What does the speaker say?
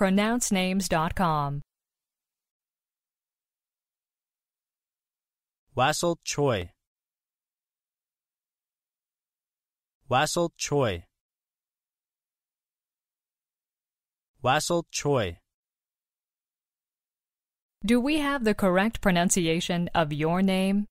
pronouncenames.com. Wassel Choi. Wassel Choi. Wassel Choi. Do we have the correct pronunciation of your name?